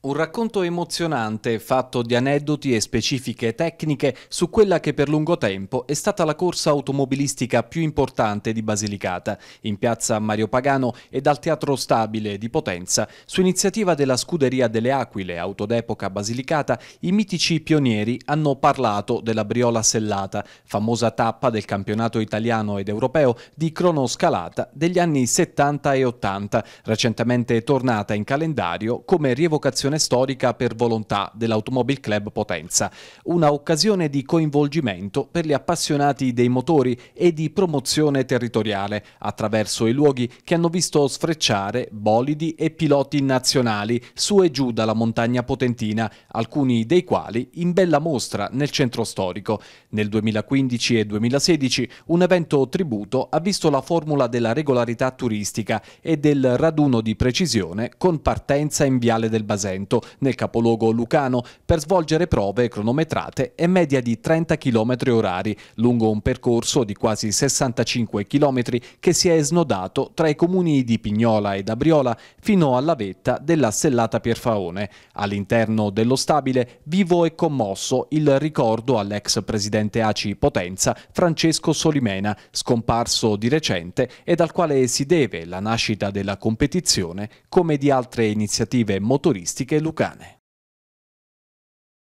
Un racconto emozionante fatto di aneddoti e specifiche tecniche su quella che per lungo tempo è stata la corsa automobilistica più importante di Basilicata, in piazza Mario Pagano e dal Teatro Stabile di Potenza, su iniziativa della Scuderia delle Aquile, auto d'epoca Basilicata, i mitici pionieri hanno parlato della Briola Sellata, famosa tappa del campionato italiano ed europeo di cronoscalata degli anni 70 e 80, recentemente tornata in calendario come rievocazione situazione storica per volontà dell'Automobile Club Potenza, una occasione di coinvolgimento per gli appassionati dei motori e di promozione territoriale attraverso i luoghi che hanno visto sfrecciare bolidi e piloti nazionali su e giù dalla montagna potentina, alcuni dei quali in bella mostra nel centro storico. Nel 2015 e 2016 un evento tributo ha visto la formula della regolarità turistica e del raduno di precisione con partenza in Viale del Basello Salento, nel capoluogo lucano, per svolgere prove cronometrate e media di 30 km orari, lungo un percorso di quasi 65 km che si è snodato tra i comuni di Pignola e D'Abriola fino alla vetta della Stellata Pierfaone. All'interno dello stabile, vivo e commosso il ricordo all'ex presidente ACI Potenza, Francesco Solimena, scomparso di recente e dal quale si deve la nascita della competizione come di altre iniziative motoristiche Politiche Lucane.